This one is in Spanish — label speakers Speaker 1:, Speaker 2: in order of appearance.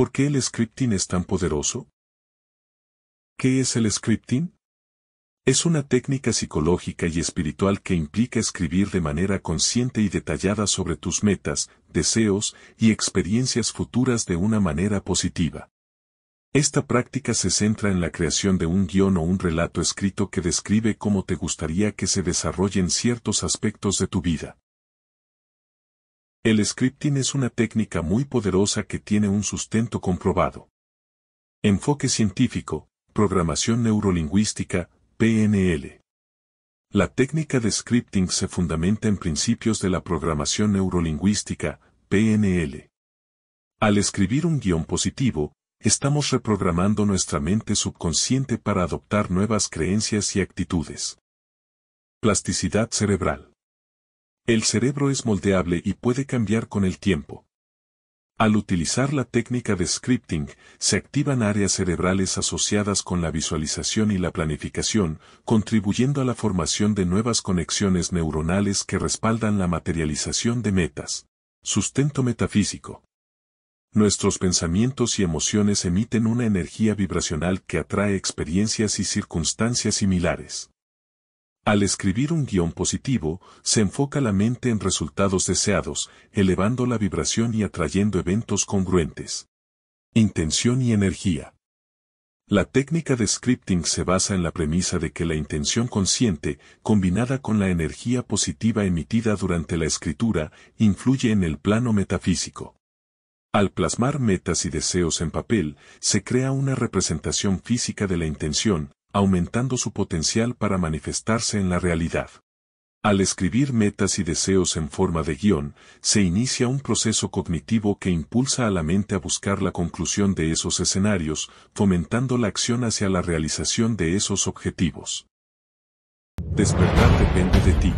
Speaker 1: ¿Por qué el scripting es tan poderoso? ¿Qué es el scripting? Es una técnica psicológica y espiritual que implica escribir de manera consciente y detallada sobre tus metas, deseos y experiencias futuras de una manera positiva. Esta práctica se centra en la creación de un guión o un relato escrito que describe cómo te gustaría que se desarrollen ciertos aspectos de tu vida. El scripting es una técnica muy poderosa que tiene un sustento comprobado. Enfoque científico, programación neurolingüística, PNL. La técnica de scripting se fundamenta en principios de la programación neurolingüística, PNL. Al escribir un guión positivo, estamos reprogramando nuestra mente subconsciente para adoptar nuevas creencias y actitudes. Plasticidad cerebral. El cerebro es moldeable y puede cambiar con el tiempo. Al utilizar la técnica de scripting, se activan áreas cerebrales asociadas con la visualización y la planificación, contribuyendo a la formación de nuevas conexiones neuronales que respaldan la materialización de metas. Sustento metafísico. Nuestros pensamientos y emociones emiten una energía vibracional que atrae experiencias y circunstancias similares. Al escribir un guión positivo, se enfoca la mente en resultados deseados, elevando la vibración y atrayendo eventos congruentes. Intención y energía. La técnica de scripting se basa en la premisa de que la intención consciente, combinada con la energía positiva emitida durante la escritura, influye en el plano metafísico. Al plasmar metas y deseos en papel, se crea una representación física de la intención, aumentando su potencial para manifestarse en la realidad. Al escribir metas y deseos en forma de guión, se inicia un proceso cognitivo que impulsa a la mente a buscar la conclusión de esos escenarios, fomentando la acción hacia la realización de esos objetivos. Despertar depende de ti.